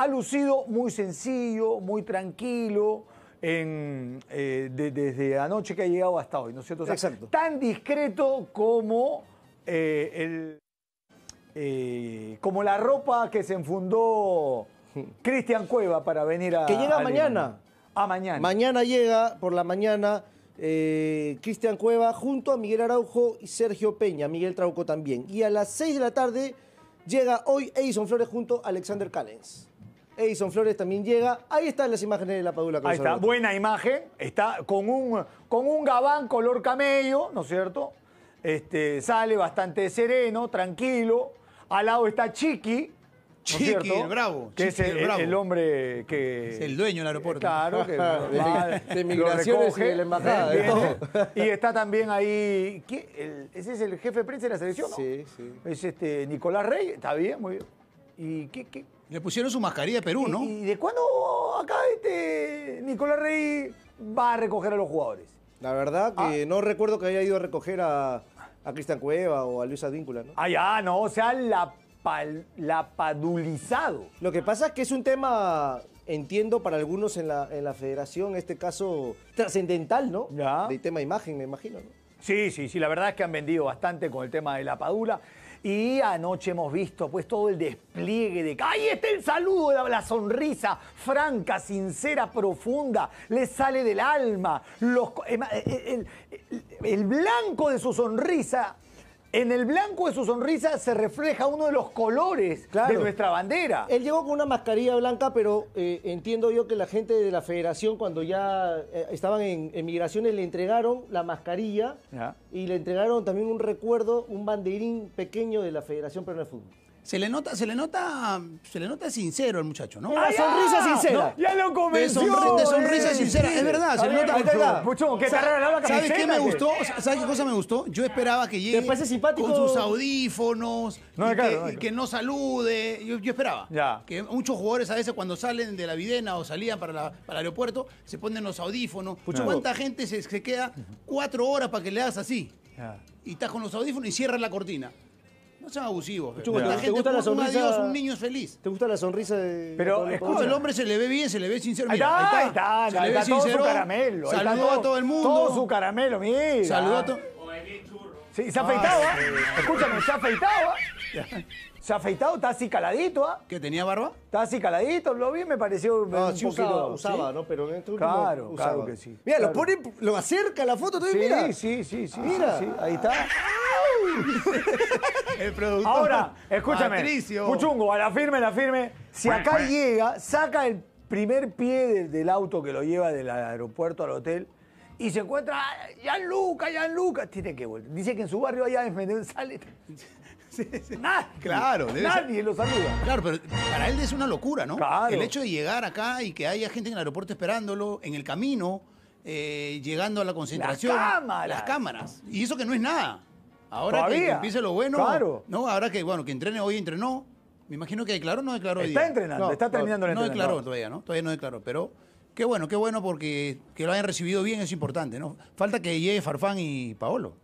ha lucido muy sencillo, muy tranquilo. Eh, desde anoche que ha llegado hasta hoy, ¿no es cierto? Exacto. Tan discreto como eh, eh, como la ropa que se enfundó Cristian Cueva para venir a. Que llega mañana. A mañana. Mañana llega por la mañana. Cristian Cueva junto a Miguel Araujo y Sergio Peña, Miguel Trauco también. Y a las seis de la tarde llega hoy Edison Flores junto a Alexander Callens. Edison Flores también llega. Ahí están las imágenes de la Padula. Ahí está, buena imagen. Está con un, con un gabán color camello, ¿no es cierto? Este, sale bastante sereno, tranquilo. Al lado está Chiqui, Chiqui, el bravo. Que es el, hombre que... Es el dueño del aeropuerto. Claro. Que va, de, migración. y y está también ahí... ¿Ese es el jefe de prensa de la selección? Sí, sí. Es este, Nicolás Rey. Está bien, muy bien. ¿Y qué, qué, le pusieron su mascarilla a Perú, ¿no? ¿Y, de cuándo acá este Nicolás Rey va a recoger a los jugadores? La verdad que ah. no recuerdo que haya ido a recoger a, Cristian Cueva o a Luis Advíncula, ¿no? Ah, ya, no, o sea, la, la padulizado. Lo que pasa es que es un tema entiendo para algunos en la, federación, este caso trascendental, ¿no? Ya. De tema imagen, me imagino, ¿no? Sí, sí, sí, la verdad es que han vendido bastante con el tema de la padula. Y anoche hemos visto pues todo el despliegue de... ¡Ahí está el saludo! La, la sonrisa franca, sincera, profunda. Le sale del alma. el blanco de su sonrisa en el blanco de su sonrisa se refleja uno de los colores de nuestra bandera. Él llegó con una mascarilla blanca, pero eh, entiendo yo que la gente de la federación, cuando ya eh, estaban en, migraciones, le entregaron la mascarilla y le entregaron también un recuerdo, un banderín pequeño de la Federación Peruana de Fútbol. Se le nota, se le nota, se le nota sincero el muchacho, ¿no? ah, sonrisa sincera. ya lo convenció. De, sonrisa eh. sincera, es verdad, se nota. la ¿Sabes qué me gustó? ¿Sabes qué cosa me gustó? Yo esperaba que llegue con sus audífonos, no, y que, no, salude. Yo, esperaba. Que muchos jugadores a veces cuando salen de la videna o salían para, el aeropuerto, se ponen los audífonos. ¿Cuánta gente se, queda cuatro horas para que le hagas así? Y estás con los audífonos y cierras la cortina son abusivos. La gente ¿Te gusta la sonrisa? un niño es feliz. ¿Te gusta la sonrisa de.? Pero escucha. el hombre se le ve bien, se le ve sincero. ahí está, ahí está. Se le ve sincero. caramelo. Saludó a todo el mundo. Todo su caramelo, mira. Saludó a todo. Sí, se ha afeitado, ¿eh? Escúchame, se ha afeitado, ¿eh? se ha afeitado, está así caladito, ¿ah? ¿eh? ¿Que tenía barba? Está así caladito, lo vi, me pareció no, un sí poquito, usaba, ¿no? Pero en este último claro, claro que sí. Mira, claro. lo pone, lo acerca la foto, todavía mira. Sí, sí, sí, ah, mira. ahí está. El Ahora, escúchame. Puchungo, a la firme, la firme. Si acá llega, saca el primer pie del, auto que lo lleva del aeropuerto al hotel y se encuentra ya ya Lucas! Tiene que volver. Dice que en su barrio allá en Mendoza sale. Nadie, claro, nadie lo saluda. Claro, pero para él es una locura, ¿no? El hecho de llegar acá y que haya gente en el aeropuerto esperándolo, en el camino, eh, llegando a la concentración. Las cámaras. Las cámaras. Y eso que no es nada. Ahora que, empiece lo bueno. No, ahora que, bueno, que entrene hoy, entrenó. Me imagino que declaró, no declaró Está entrenando, está terminando el entrenamiento. No declaró todavía, ¿no? Todavía no declaró, pero qué bueno, qué bueno porque que lo hayan recibido bien es importante, ¿no? Falta que llegue Farfán y Paolo.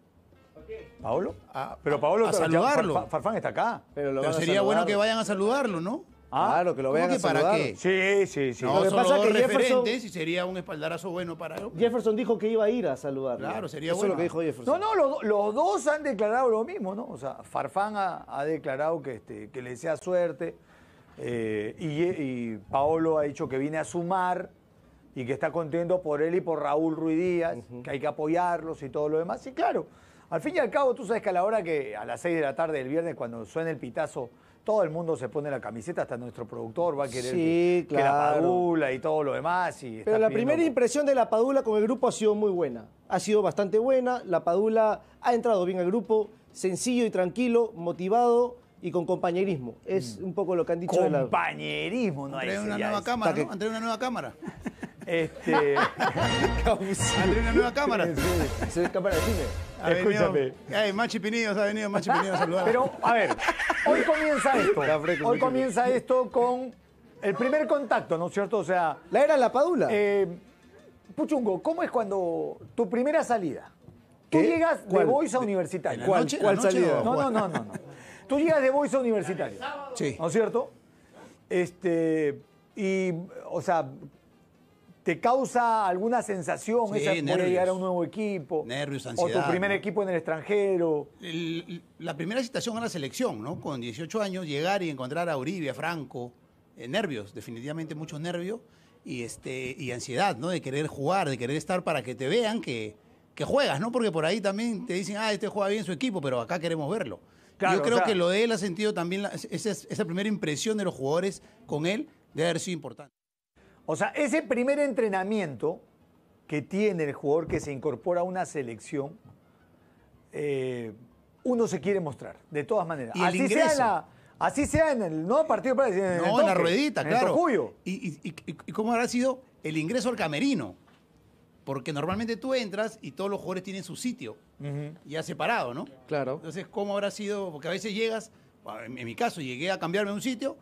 ¿Paolo? pero Paolo a, saludarlo. Farfán está acá. Pero, sería bueno que vayan a saludarlo, ¿no? Ah, claro, que lo vean a para qué? Sí, sí, sí. No, lo pasa que Jefferson, sería un espaldarazo bueno para Jefferson dijo que iba a ir a saludar. Claro, sería bueno. lo que dijo Jefferson. No, no, los, dos han declarado lo mismo, ¿no? O sea, Farfán ha, declarado que, este, que le sea suerte eh, y, Paolo ha dicho que viene a sumar y que está contento por él y por Raúl Ruiz Díaz, que hay que apoyarlos y todo lo demás. Y claro, al fin y al cabo, tú sabes que a la hora que, a las 6 de la tarde del viernes, cuando suena el pitazo todo el mundo se pone la camiseta, hasta nuestro productor va a querer que, la Padula y todo lo demás. Pero la primera impresión de la Padula con el grupo ha sido muy buena, ha sido bastante buena, la Padula ha entrado bien al grupo, sencillo y tranquilo, motivado y con compañerismo. Es mm. un poco lo que han dicho. Compañerismo, de la... no hay una nueva cámara, ¿no? Entré una nueva cámara. Este. André una nueva cámara. ¿Se sí, cámara cine. Escúchame. Venido, ay, Machi ha venido Machi Pinillos Pero, a ver, hoy comienza esto. hoy comienza esto con el primer contacto, ¿no es cierto? O sea. La era la padula. Eh, Puchungo, ¿cómo es cuando tu primera salida? Tú llegas de Boys a universitario. ¿Cuál, noche, salida? No, no, no, no, Tú llegas de Boys a universitario. Sí. ¿No es cierto? Este. Y, o sea, ¿Te causa alguna sensación esa nervios, de llegar a un nuevo equipo? Nervios, ansiedad. O tu primer equipo en el extranjero. la primera situación a la selección, ¿no? Con 18 años, llegar y encontrar a Uribe, a Franco. Eh, nervios, definitivamente muchos nervios. Y, este, y ansiedad, ¿no? De querer jugar, de querer estar para que te vean que, juegas, ¿no? Porque por ahí también te dicen, ah, este juega bien su equipo, pero acá queremos verlo. Yo creo que lo de él ha sentido también esa, esa primera impresión de los jugadores con él debe haber sido importante. O sea, ese primer entrenamiento que tiene el jugador que se incorpora a una selección, eh, uno se quiere mostrar, de todas maneras. así, sea así sea en el nuevo partido para en, no, en la ruedita, claro. El ¿Y, y, cómo habrá sido el ingreso al camerino? Porque normalmente tú entras y todos los jugadores tienen su sitio, ya separado, ¿no? Claro. Entonces, ¿cómo habrá sido? Porque a veces llegas, en mi caso, llegué a cambiarme un sitio,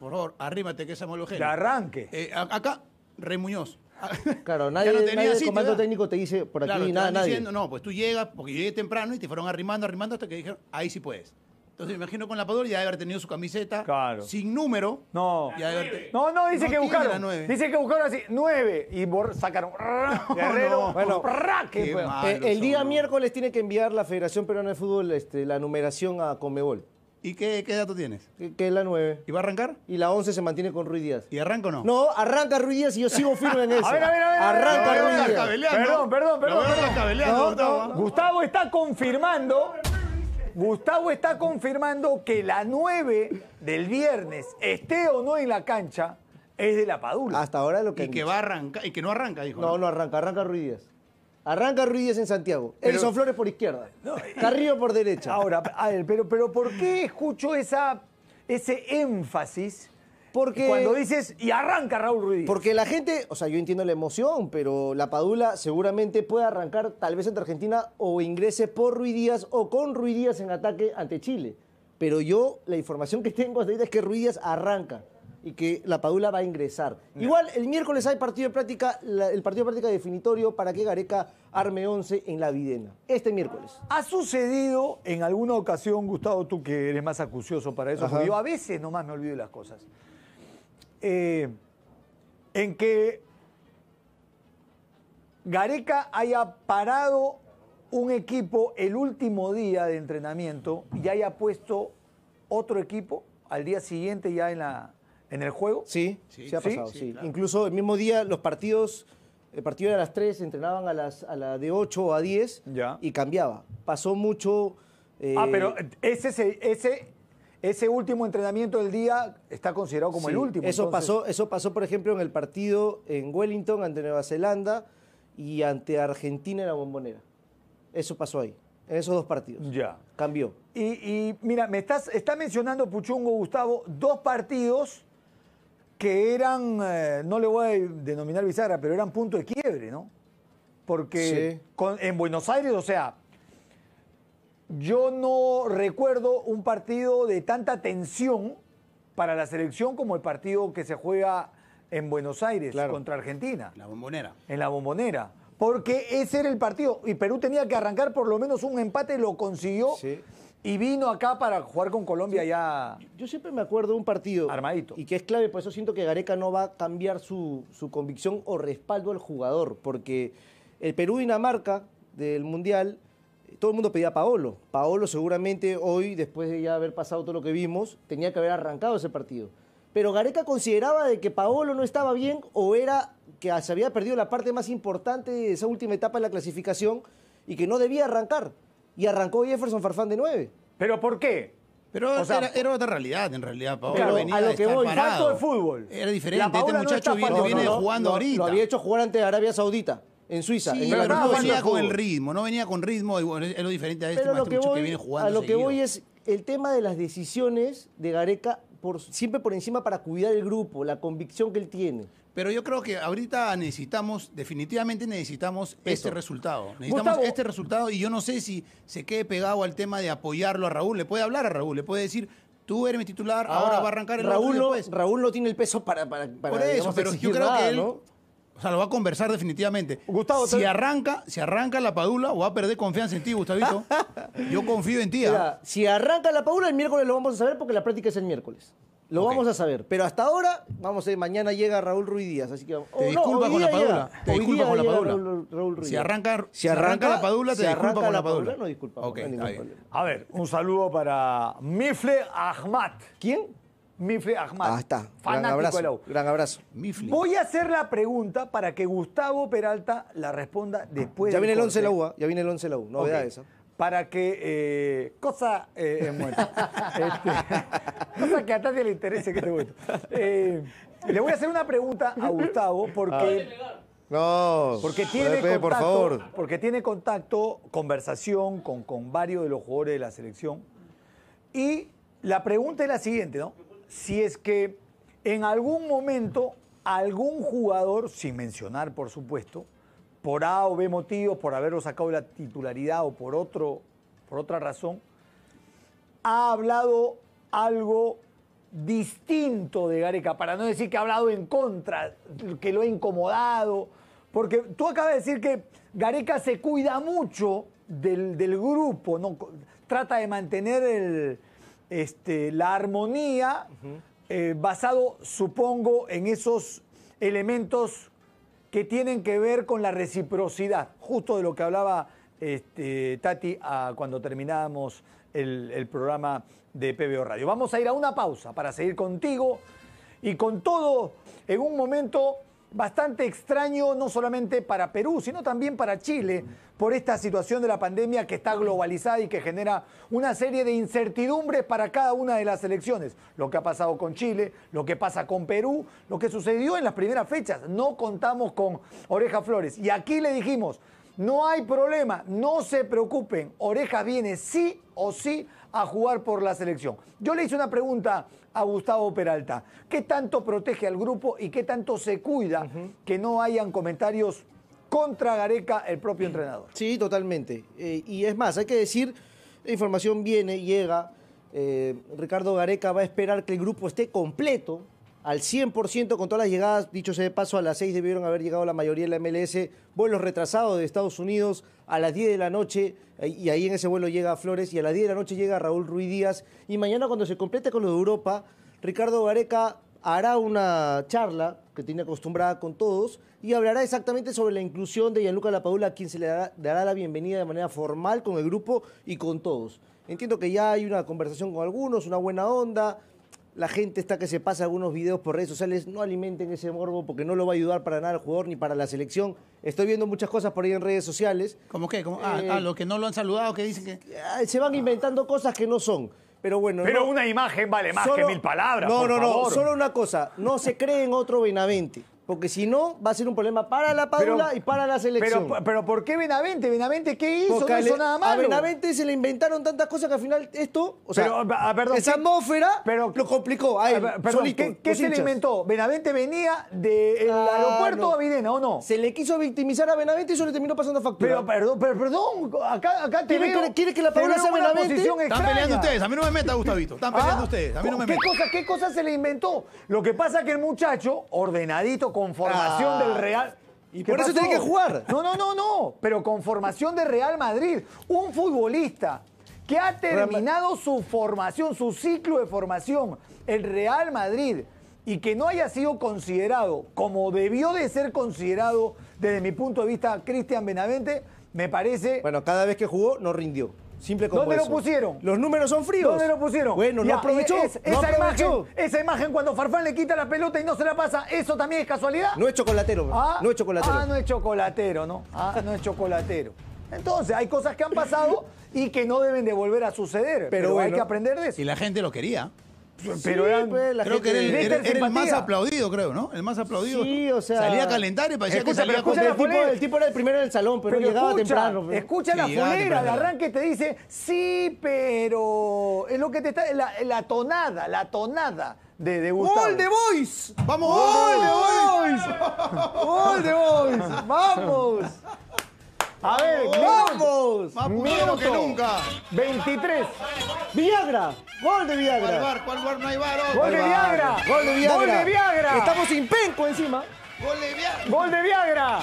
por favor, arrímate que esa homogénea. De arranque. Eh, acá, Rey Muñoz. Claro, nadie, no nadie del comando técnico te dice por aquí ni nada, nadie. no, pues tú llegas, porque llegué temprano y te fueron arrimando, arrimando hasta que dijeron, ahí sí puedes. Entonces me imagino con la y ya haber tenido su camiseta claro. sin número. No. no, no, dice que buscaron. Dice que buscaron así, nueve. Y sacaron. Guerrero. bueno, eh, el día miércoles tiene que enviar la Federación Peruana de Fútbol este, la numeración a Comebol. ¿Y qué, dato tienes? Que, es la 9. ¿Y va a arrancar? Y la 11 se mantiene con Ruiz Díaz. ¿Y arranca o no? No, arranca Ruiz Díaz y yo sigo firme en eso. a ver, a ver, a ver. Arranca Perdón, perdón, perdón. No, Gustavo está confirmando. Gustavo está confirmando que la 9 del viernes, esté o no en la cancha, es de la Padula. Hasta ahora lo que. Y que va a arrancar, y que no arranca, dijo. No, no, arranca, arranca Ruiz Díaz. Arranca Ruiz en Santiago. El Flores por izquierda. Carrillo por derecha. Ahora, a ver, pero, pero ¿por qué escucho esa, ese énfasis? Porque cuando dices y arranca Raúl Ruiz. Porque la gente, o sea, yo entiendo la emoción, pero la Padula seguramente puede arrancar tal vez entre Argentina o ingrese por Ruiz Díaz o con Ruiz Díaz en ataque ante Chile. Pero yo la información que tengo es que Ruiz arranca y que la Padula va a ingresar. Igual el miércoles hay partido de práctica, el partido de práctica definitorio para que Gareca arme 11 en la Videna, este miércoles. ¿Ha sucedido en alguna ocasión, Gustavo, tú que eres más acucioso para eso? Porque yo a veces nomás me olvido de las cosas. Eh, en que Gareca haya parado un equipo el último día de entrenamiento y haya puesto otro equipo al día siguiente ya en la, ¿En el juego? Sí, sí, se ha pasado, Incluso el mismo día los partidos, el partido era a las 3, entrenaban a las a la de 8 o a 10 y cambiaba. Pasó mucho... Eh, ah, pero ese, ese, ese último entrenamiento del día está considerado como el último. Eso, pasó, eso pasó, por ejemplo, en el partido en Wellington ante Nueva Zelanda y ante Argentina en la bombonera. Eso pasó ahí, en esos dos partidos. Ya. Cambió. Y, mira, me estás, está mencionando Puchungo, Gustavo, dos partidos que eran, eh, no le voy a denominar bizarra, pero eran punto de quiebre, ¿no? Porque en Buenos Aires, o sea, yo no recuerdo un partido de tanta tensión para la selección como el partido que se juega en Buenos Aires contra Argentina. La bombonera. En la bombonera. Porque ese era el partido. Y Perú tenía que arrancar por lo menos un empate, lo consiguió. Sí. Y vino acá para jugar con Colombia ya. Yo siempre me acuerdo de un partido. Armadito. Y que es clave, por eso siento que Gareca no va a cambiar su, su convicción o respaldo al jugador. Porque el Perú-Dinamarca del Mundial, todo el mundo pedía a Paolo. Paolo seguramente hoy, después de ya haber pasado todo lo que vimos, tenía que haber arrancado ese partido. Pero Gareca consideraba de que Paolo no estaba bien o era que se había perdido la parte más importante de esa última etapa de la clasificación y que no debía arrancar y arrancó Jefferson Farfán de 9. ¿Pero por qué? Pero era, otra realidad, en realidad, Paola. a lo que voy, parado. fútbol. Era diferente. Este muchacho viene, jugando ahorita. Lo había hecho jugar ante Arabia Saudita, en Suiza. Sí, en pero no venía con el ritmo, no venía con ritmo. Es lo diferente a este, pero lo que, viene jugando A lo que voy es el tema de las decisiones de Gareca siempre por encima para cuidar el grupo, la convicción que él tiene. Pero yo creo que ahorita necesitamos, definitivamente necesitamos este resultado. Necesitamos este resultado y yo no sé si se quede pegado al tema de apoyarlo a Raúl. Le puede hablar a Raúl, le puede decir, tú eres mi titular, ah, ahora va a arrancar el Raúl. No, Raúl no tiene el peso para. para, eso, pero yo creo que él. O sea, lo va a conversar definitivamente. Gustavo, si arranca, si arranca la Padula, va a perder confianza en ti, Gustavito. yo confío en ti. ¿ah? si arranca la Padula, el miércoles lo vamos a saber porque la práctica es el miércoles. Lo vamos a saber. Pero hasta ahora, vamos a ir, mañana llega Raúl Ruiz Díaz. Así que Te disculpa con la padula. Te disculpas con la padula. Raúl, si, arranca, si, arranca, la padula, te disculpas con la padula. No disculpa. a ver, un saludo para Mifle Ahmad. ¿Quién? Mifle Ahmad. Ah, está. Gran abrazo, gran abrazo. Mifle. Voy a hacer la pregunta para que Gustavo Peralta la responda después. Ya viene el 11 de la U, ¿ah? ya viene el 11 de la U. vea eso. ¿ah? para que eh, cosa eh, muerta. Este, cosa que a Tati le interese que te eh, le voy a hacer una pregunta a Gustavo porque. Ah. No, porque tiene contacto, por favor. Porque tiene contacto, conversación con, con varios de los jugadores de la selección. Y la pregunta es la siguiente, ¿no? Si es que en algún momento algún jugador, sin mencionar por supuesto, por A o B motivos, por haberlo sacado de la titularidad o por, otro, por otra razón, ha hablado algo distinto de Gareca, para no decir que ha hablado en contra, que lo ha incomodado, porque tú acabas de decir que Gareca se cuida mucho del, grupo, trata de mantener este, la armonía, eh, basado, supongo, en esos elementos que tienen que ver con la reciprocidad, justo de lo que hablaba este, Tati cuando terminábamos el, el programa de PBO Radio. Vamos a ir a una pausa para seguir contigo y con todo en un momento bastante extraño, no solamente para Perú, sino también para Chile, por esta situación de la pandemia que está globalizada y que genera una serie de incertidumbres para cada una de las elecciones. Lo que ha pasado con Chile, lo que pasa con Perú, lo que sucedió en las primeras fechas. No contamos con Oreja Flores. Y aquí le dijimos, no hay problema, no se preocupen. Oreja viene sí o sí a jugar por la selección. Yo le hice una pregunta a Gustavo Peralta. ¿Qué tanto protege al grupo y qué tanto se cuida que no hayan comentarios contra Gareca, el propio entrenador? Sí, totalmente. Eh, y es más, hay que decir, la información viene, llega. Eh, Ricardo Gareca va a esperar que el grupo esté completo al 100% con todas las llegadas. Dicho sea de paso, a las 6 debieron haber llegado la mayoría de la MLS. Vuelos retrasados de Estados Unidos a las 10 de la noche. Y ahí en ese vuelo llega Flores. Y a las 10 de la noche llega Raúl Ruiz Díaz. Y mañana, cuando se complete con lo de Europa, Ricardo Gareca hará una charla que tiene acostumbrada con todos y hablará exactamente sobre la inclusión de Gianluca Lapadula, quien se le dará la bienvenida de manera formal con el grupo y con todos. Entiendo que ya hay una conversación con algunos, una buena onda, la gente está que se pasa algunos videos por redes sociales, no alimenten ese morbo porque no lo va a ayudar para nada al jugador ni para la selección. Estoy viendo muchas cosas por ahí en redes sociales. ¿Cómo qué? ¿A ah, ah, eh, los que no lo han saludado, que dicen que... Se van inventando cosas que no son. Pero bueno. Pero una imagen vale más que mil palabras. No, no, no. Solo una cosa. No se cree en otro Benavente porque si no, va a ser un problema para la Padula y para la selección. Pero, pero, ¿por qué Benavente? ¿Benavente qué hizo? no hizo nada malo. A Benavente se le inventaron tantas cosas que al final esto, o sea, ah, ah, perdón, esa atmósfera pero, lo complicó a él, ah, ¿Qué, se le inventó? ¿Benavente venía del aeropuerto a Videna o no? Se le quiso victimizar a Benavente y eso le terminó pasando factura. Pero, perdón, pero, perdón acá, acá te veo, que, que la Padula sea Benavente? Están peleando ustedes, a mí no me meta, Gustavito. Están peleando ustedes, a mí no me meta. ¿Qué cosa, ¿Qué cosa se le inventó? Lo que pasa es que el muchacho, ordenadito, conformación del ah. Real. Y por eso tiene que jugar. No, no, no, no. Pero con formación de Real Madrid. Un futbolista que ha terminado su formación, su ciclo de formación, el Real Madrid, y que no haya sido considerado como debió de ser considerado desde mi punto de vista Cristian Benavente, me parece... Bueno, cada vez que jugó no rindió. Simple como ¿Dónde lo pusieron? Los números son fríos. ¿Dónde lo pusieron? Bueno, no aprovechó. esa, Imagen, cuando Farfán le quita la pelota y no se la pasa, ¿eso también es casualidad? No es chocolatero. Ah, no es chocolatero. Ah, no es chocolatero, ¿no? Ah, no es chocolatero. Entonces, hay cosas que han pasado y que no deben de volver a suceder. Pero, hay que aprender de eso. Y la gente lo quería. Pero pues, creo que era, el, más aplaudido, creo, ¿no? El más aplaudido. Sí, o sea. Salía a calentar y parecía que salía con el, tipo, el tipo era el primero del salón, pero, pero llegaba escucha, temprano. Pues. Escucha la fulera, de arranque te dice, sí, pero. Es lo que te está. La, tonada, la tonada de, de Boys! ¡Vamos, ¡Gol de Boys! ¡Gol de Boys! ¡Vamos! A ver, vamos. Más que nunca. 23. Viagra. Gol de Viagra. ¿Cuál bar? ¿Cuál bar? No hay bar. Gol de Viagra. Gol de Viagra. Estamos sin penco encima. Gol de Viagra. Gol de Viagra.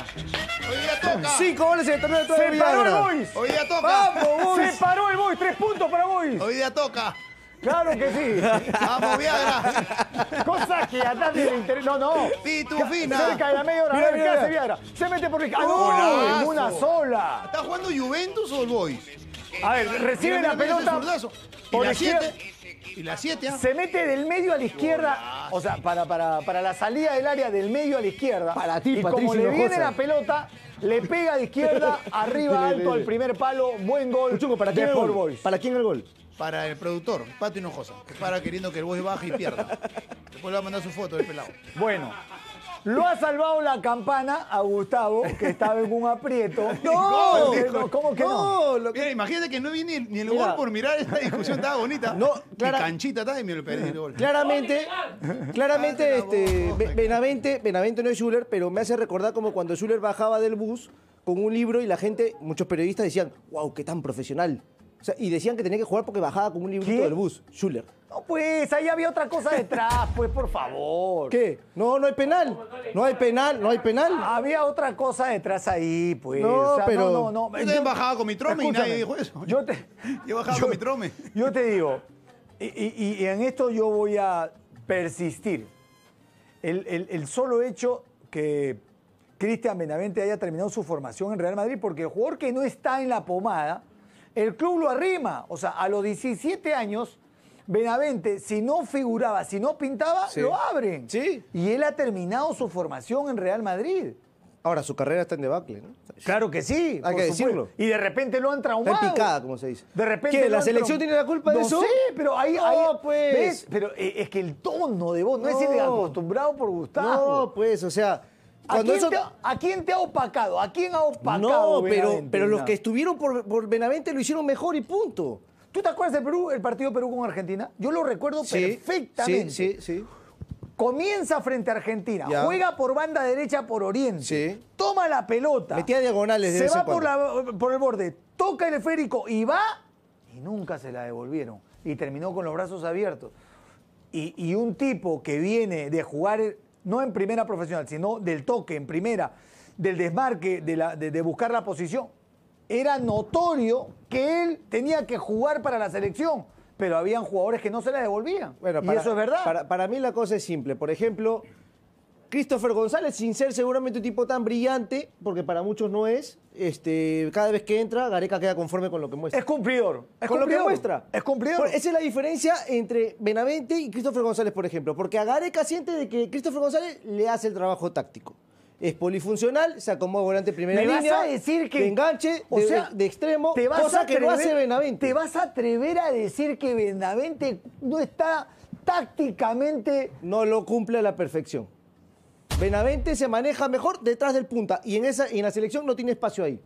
Hoy día toca. Cinco goles en el torneo de Se paró el Boys. Hoy día toca. Vamos, Boys. Se paró el Boys. Tres puntos para Boys. Hoy día toca. Claro que sí. Vamos, Viagra. Cosa que a nadie le interesa. No, no. Pitufina. Cerca de la media hora. a ver, ¿qué hace Viagra? Se mete por el... ¡Ah, una sola! ¿Está jugando Juventus o el Boys? A ver, recibe la pelota. Por la Y la 7, ah. Se mete del medio a la izquierda, o sea, para, para, la salida del área del medio a la izquierda. Para ti, Y como le viene la pelota, le pega de izquierda, arriba alto al primer palo, buen gol. Chuco, ¿para el gol? ¿Para quién el gol? para el productor, Pato Hinojosa, que para queriendo que el bus baje y pierda. Después le va a mandar su foto del pelado. Bueno, lo ha salvado la campana a Gustavo, que estaba en un aprieto. ¡No! no cómo que no? no? imagínate que no vi ni el, lugar por mirar esta discusión, estaba bonita. No, canchita está y me lo perdí el Claramente, claramente, este, Benavente, Benavente no es Schuller, pero me hace recordar como cuando Schuller bajaba del bus con un libro y la gente, muchos periodistas decían, wow, qué tan profesional y decían que tenía que jugar porque bajaba como un librito del bus. Schuller. No, pues, ahí había otra cosa detrás, pues, por favor. ¿Qué? No, no hay penal. No hay penal, no hay penal. Había otra cosa detrás ahí, pues. No, pero... No, no, Yo también bajaba con mi trome y nadie dijo eso. Yo, te... yo bajaba con mi trome. Yo te digo, y, en esto yo voy a persistir. El, el solo hecho que Cristian Benavente haya terminado su formación en Real Madrid, porque el jugador que no está en la pomada el club lo arrima. O sea, a los 17 años, Benavente, si no figuraba, si no pintaba, lo abren. Sí. Y él ha terminado su formación en Real Madrid. Ahora, su carrera está en debacle, ¿no? Claro que sí. Hay que decirlo. Y de repente lo entra traumado. Está picada, como se dice. De repente. ¿La selección tiene la culpa de eso? Sí, pero ahí. No, pues. Pero eh, es que el tono de vos no, es ir acostumbrado por Gustavo. No, pues, o sea. ¿A, quién te, ha opacado? ¿A quién ha opacado? No, pero, pero los que estuvieron por, Benavente lo hicieron mejor y punto. ¿Tú te acuerdas del Perú, el partido Perú con Argentina? Yo lo recuerdo perfectamente. Sí, sí, sí. Comienza frente a Argentina, juega por banda derecha por Oriente, toma la pelota, metía diagonales, se va por, el borde, toca el esférico y va y nunca se la devolvieron y terminó con los brazos abiertos. y, un tipo que viene de jugar no en primera profesional, sino del toque en primera, del desmarque, de, la, de, buscar la posición, era notorio que él tenía que jugar para la selección, pero habían jugadores que no se la devolvían. Bueno, para, y eso es verdad. para mí la cosa es simple. Por ejemplo, Christopher González, sin ser seguramente un tipo tan brillante, porque para muchos no es, este, cada vez que entra, Gareca queda conforme con lo que muestra. Es cumplidor. Es con lo que muestra. Es cumplidor. esa es la diferencia entre Benavente y Christopher González, por ejemplo. Porque a Gareca siente de que Christopher González le hace el trabajo táctico. Es polifuncional, se acomoda volante primera ¿Me vas a decir que. enganche, o sea, de extremo, cosa que no hace Benavente. ¿Te vas a atrever a decir que Benavente no está tácticamente. No lo cumple a la perfección. Benavente se maneja mejor detrás del punta y en, esa, y en la selección no tiene espacio ahí.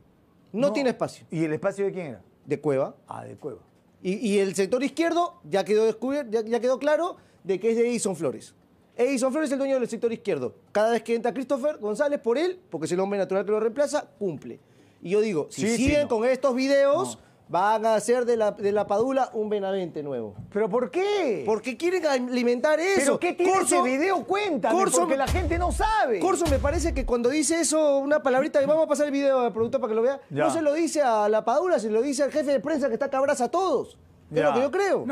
No, tiene espacio. ¿Y el espacio de quién era? De Cueva. Ah, de Cueva. Y, el sector izquierdo ya quedó, ya, quedó claro de que es de Edison Flores. Edison Flores es el dueño del sector izquierdo. Cada vez que entra Christopher González por él, porque es el hombre natural que lo reemplaza, cumple. Y yo digo, si siguen con estos videos... Van a hacer de la, Padula un Benavente nuevo. ¿Pero por qué? Porque quieren alimentar eso. ¿Pero qué tiene Corso, ese video? Cuenta. porque la gente no sabe. Corso, me parece que cuando dice eso, una palabrita, vamos a pasar el video al productor para que lo vea, no se lo dice a la Padula, se lo dice al jefe de prensa que está cabras a todos. Es lo que yo creo.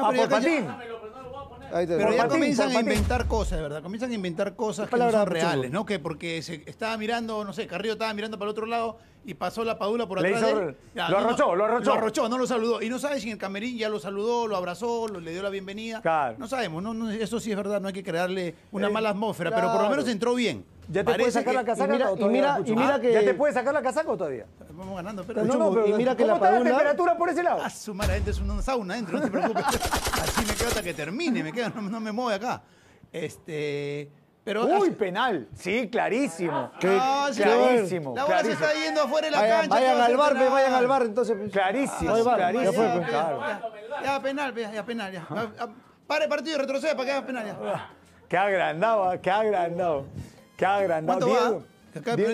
Pero ya comienzan a inventar cosas, ¿verdad? Comienzan a inventar cosas que son reales, ¿no? Que porque se estaba mirando, no sé, Carrillo estaba mirando para el otro lado y pasó la padula por atrás. lo arrochó, lo arrochó. Lo arrochó, no lo saludó. Y no sabe si en el camerín ya lo saludó, lo abrazó, le dio la bienvenida. No sabemos, no, eso sí es verdad, no hay que crearle una eh, mala atmósfera, pero por lo menos entró bien. ¿Ya te puedes sacar la casaca todavía ¿Ya te puedes sacar la casaca o todavía? Vamos ganando, pero... No, y mira que ¿Cómo la está la temperatura por ese lado? A ah, sumar madre, gente es una sauna adentro, no te preocupes. Así me quedo hasta que termine, me quedo, no, me mueve acá. Este... Pero, Uy, penal. Sí, clarísimo. Ah, clarísimo. La bola se está yendo afuera de la cancha. Vayan al bar, vayan al bar, entonces. Clarísimo. clarísimo. Ya, penal, ya, penal, ah, ya. Para el partido, retrocede para que haga penal, ya. Qué agrandado, qué agrandado qué agrandado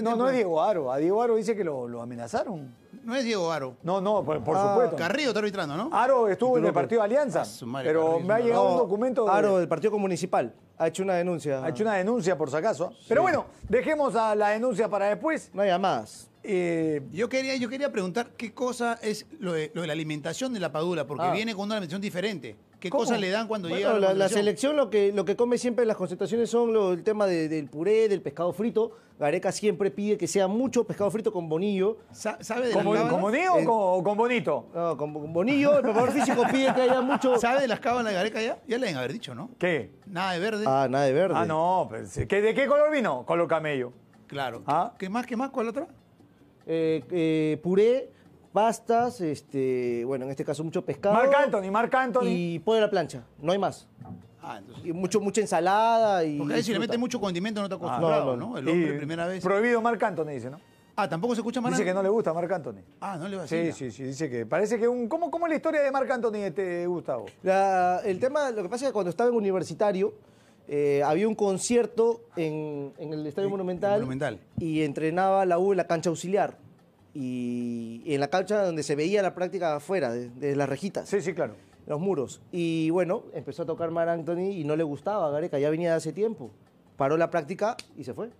no, no es Diego Aro. A Diego Aro dice que lo, amenazaron. No es Diego Aro. No, no, por, ah, supuesto. Carrillo está arbitrando, ¿no? Aro estuvo en el partido Alianza. Ah, pero me ha llegado un documento. De... Aro del partido municipal. Ha hecho una denuncia. Ha hecho una denuncia, por si acaso. Pero bueno, dejemos la denuncia para después. No hay más. Eh, yo, quería, yo quería preguntar qué cosa es lo de, la alimentación de la padula, porque ah. viene con una alimentación diferente. ¿Qué cosas le dan cuando llega la, selección lo que, lo que come siempre en las concentraciones son el tema del puré, del pescado frito. Gareca siempre pide que sea mucho pescado frito con bonillo. ¿Sabe de ¿Con, las ¿Con bonillo eh, o con, bonito? No, con, bonillo. El preparador físico pide que haya mucho... ¿Sabe de las cábalas de Gareca ya? Ya le deben haber dicho, ¿no? ¿Qué? Nada de verde. Ah, nada de verde. Ah, no. Pues, ¿De qué color vino? Color camello. Claro. Ah. ¿Qué más? ¿Qué más? ¿Cuál otra? Eh, eh, puré, pastas, este, bueno, en este caso mucho pescado. Marc Anthony, Marc Anthony. Y pollo a la plancha, no hay más. Ah, entonces- Y mucho, mucha ensalada y. Porque si le metes mucho condimento no te ah, acostumbras, no, El hombre primera vez. Prohibido Marc Anthony, dice, ¿no? Ah, tampoco se escucha Dice que no le gusta Marc Anthony. Ah, no le va a Sí, sí, sí, dice que parece que un... ¿Cómo, cómo es la historia de Marc Anthony, este, Gustavo? el tema, lo que pasa es que cuando estaba en universitario, eh, había un concierto en, en el Estadio Monumental, Monumental. y entrenaba la U en la cancha auxiliar y en la cancha donde se veía la práctica afuera, de, las rejitas. Sí, sí, claro. Los muros. Y bueno, empezó a tocar Mar Anthony y no le gustaba a Gareca, ya venía de hace tiempo. Paró la práctica y se fue.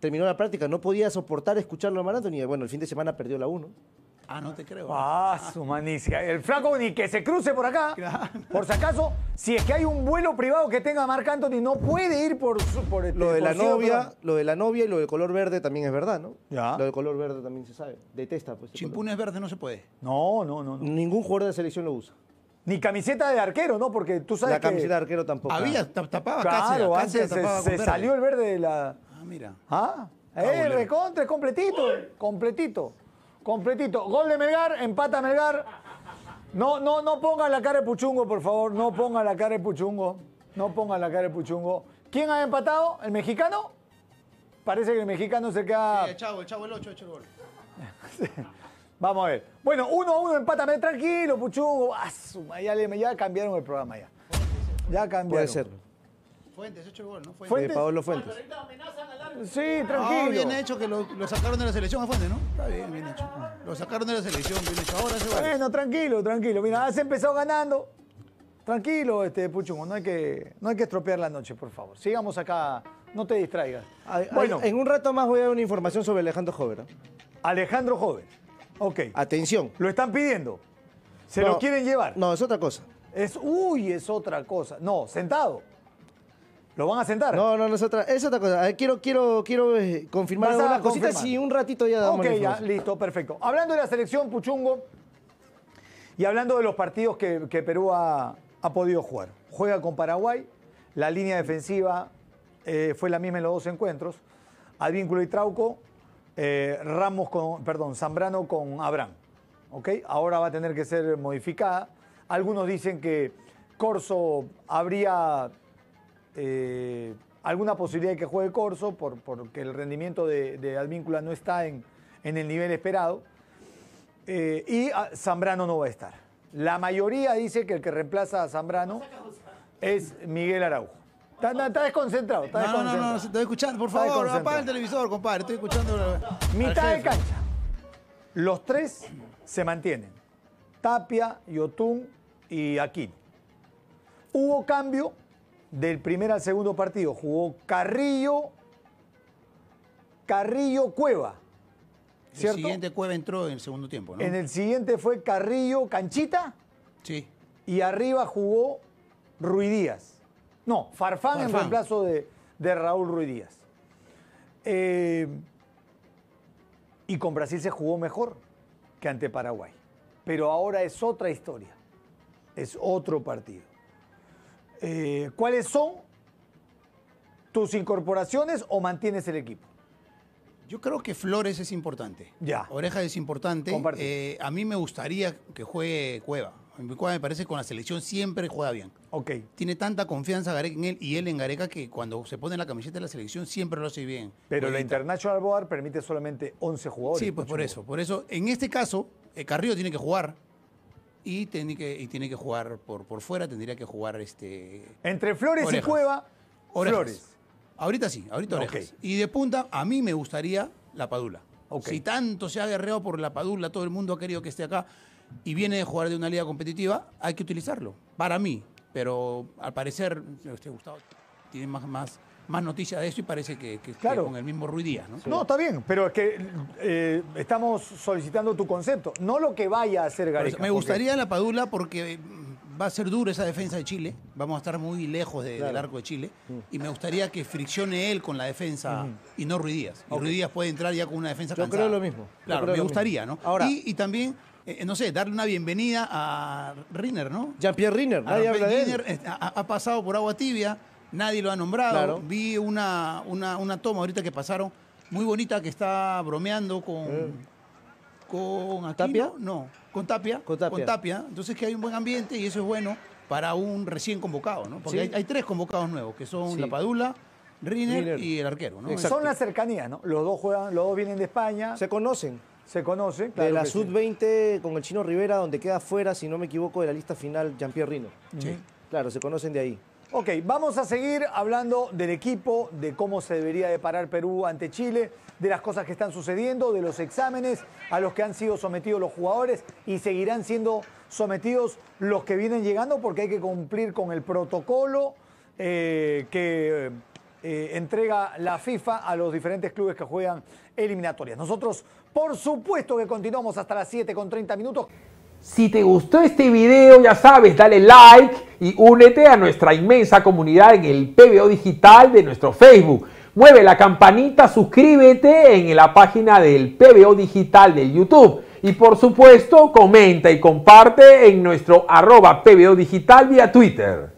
Terminó la práctica, no podía soportar escucharlo a Mar Anthony. bueno, el fin de semana perdió la 1. Ah, no te creo. ¿eh? Ah, su manicia. El flaco ni que se cruce por acá. Por si acaso, si es que hay un vuelo privado que tenga Marc Anthony, no puede ir por este, Lo de la novia, lo de la novia y lo del color verde también es verdad, ¿no? Ya. Lo del color verde también se sabe. Detesta, pues. Chimpunes verde no se puede. No, no, no, Ningún jugador de selección lo usa. Ni camiseta de arquero, ¿no? Porque tú sabes. que La camiseta de arquero tampoco. Había, tapaba claro, se, salió el verde de la. Ah, mira. Ah, ah eh, recontra, completito, completito completito. Gol de Melgar, empata Melgar. No, no, no ponga la cara de Puchungo, por favor. No ponga la cara de Puchungo. No ponga la cara de Puchungo. ¿Quién ha empatado? ¿El mexicano? Parece que el mexicano se queda. Sí, el chavo, el chavo, el 8 ha el gol. Vamos a ver. Bueno, 1 uno 1 uno, empátame. Tranquilo, Puchungo. Ah, ya, ya cambiaron el programa ya. Ya cambiaron. Puede Fuentes, ocho el gol, ¿no? Fuentes. Fuentes. Pablo Fuentes. Sí, tranquilo. Ah, bien hecho que lo, sacaron de la selección a Fuentes, ¿no? Está bien, bien hecho. Ah, lo sacaron de la selección, bien hecho. Ahora se va. Bueno, tranquilo, tranquilo. Mira, has empezado ganando. Tranquilo, este Puchumo, no hay que, no hay que estropear la noche, por favor. Sigamos acá, no te distraigas. bueno, en un rato más voy a dar una información sobre Alejandro Jover. ¿ah? Alejandro Jover. Ok. Atención. Lo están pidiendo. Se lo quieren llevar. No, es otra cosa. Es, uy, es otra cosa. No, sentado. ¿Lo van a sentar? No, no, no es otra, cosa. quiero quiero, quiero eh, confirmar algunas cositas y un ratito ya damos Ok, ya, listo, perfecto. Hablando de la selección, Puchungo, y hablando de los partidos que, que Perú ha, podido jugar. Juega con Paraguay, la línea defensiva eh, fue la misma en los dos encuentros. Advínculo y Trauco, eh, Ramos con, perdón, Zambrano con Abraham. ¿Ok? Ahora va a tener que ser modificada. Algunos dicen que Corso habría eh, alguna posibilidad de que juegue Corso, por, porque el rendimiento de, de Advíncula no está en, en el nivel esperado. Eh, y Zambrano no va a estar. La mayoría dice que el que reemplaza a Zambrano es Miguel Araujo. Está, desconcentrado, está no, No, no, no, estoy escuchando, por favor, apaga el televisor, compadre, estoy escuchando. Mitad de cancha. Los tres se mantienen. Tapia, Yotun y Aquino. Hubo cambio del primer al segundo partido. Jugó Carrillo, Carrillo Cueva. ¿cierto? El siguiente Cueva entró en el segundo tiempo, ¿no? En el siguiente fue Carrillo Canchita. Sí. Y arriba jugó Díaz. No, Farfán, en reemplazo de, Raúl Ruidías. Díaz. Eh, y con Brasil se jugó mejor que ante Paraguay. Pero ahora es otra historia. Es otro partido. Eh, ¿cuáles son tus incorporaciones o mantienes el equipo? Yo creo que Flores es importante. Ya. Oreja es importante. Eh, a mí me gustaría que juegue Cueva. Cueva me parece que con la selección siempre juega bien. Ok. Tiene tanta confianza en él y él en Gareca que cuando se pone la camiseta de la selección siempre lo hace bien. Pero la International Board permite solamente 11 jugadores. Sí, pues por eso. Por eso, en este caso, eh, Carrillo tiene que jugar y tiene que, y tiene que jugar por, por fuera, tendría que jugar este. Entre Flores y Cueva, Flores. Ahorita sí, ahorita Y de punta, a mí me gustaría la Padula. Si tanto se ha guerreado por la Padula, todo el mundo ha querido que esté acá y viene de jugar de una liga competitiva, hay que utilizarlo. Para mí, pero al parecer, este, Gustavo tiene más más noticias de eso y parece que, con el mismo Ruidías, ¿no? No, está bien, pero es que eh, estamos solicitando tu concepto, no lo que vaya a hacer Gareca. Me gustaría la Padula porque mm, va a ser dura esa defensa de Chile, vamos a estar muy lejos del arco de Chile, mm. y me gustaría que friccione él con la defensa y no Ruidías. Okay. Díaz puede entrar ya con una defensa Yo creo lo mismo. Claro, me gustaría, ¿no? y, también eh, eh, no sé, darle una bienvenida a Rinner, ¿no? Jean-Pierre Rinner, nadie habla de él. ha, pasado por agua tibia, nadie lo ha nombrado. Vi una, una, toma ahorita que pasaron, muy bonita, que está bromeando con... Eh. ¿Con ¿Tapia? No, con Tapia, con Tapia. Entonces que hay un buen ambiente y eso es bueno para un recién convocado, ¿no? Porque hay, tres convocados nuevos, que son La Padula, Riner, y el arquero, Son las cercanías, ¿no? Los dos juegan, los dos vienen de España. Se conocen. Se conocen, De la Sud-20 con el Chino Rivera, donde queda fuera, si no me equivoco, de la lista final Jean-Pierre Rino. Sí. Claro, se conocen de ahí. Ok, vamos a seguir hablando del equipo, de cómo se debería de parar Perú ante Chile, de las cosas que están sucediendo, de los exámenes a los que han sido sometidos los jugadores y seguirán siendo sometidos los que vienen llegando porque hay que cumplir con el protocolo eh, que eh, entrega la FIFA a los diferentes clubes que juegan eliminatorias. Nosotros, por supuesto que continuamos hasta las 7 con 30 minutos. Si te gustó este video, ya sabes, dale like y únete a nuestra inmensa comunidad en el PBO digital de nuestro Facebook. Mueve la campanita, suscríbete en la página del PBO digital de YouTube. Y por supuesto, comenta y comparte en nuestro arroba PBO digital vía Twitter